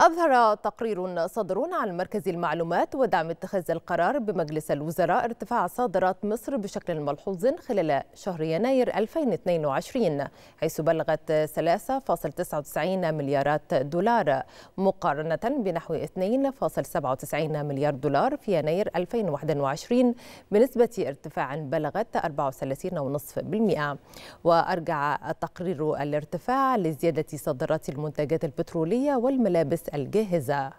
أظهر تقرير صادر عن مركز المعلومات ودعم اتخاذ القرار بمجلس الوزراء ارتفاع صادرات مصر بشكل ملحوظ خلال شهر يناير 2022 حيث بلغت 3.99 مليارات دولار مقارنة بنحو 2.97 مليار دولار في يناير 2021 بنسبة ارتفاع بلغت 34.5% وأرجع التقرير الارتفاع لزيادة صادرات المنتجات البترولية والملابس الجاهزة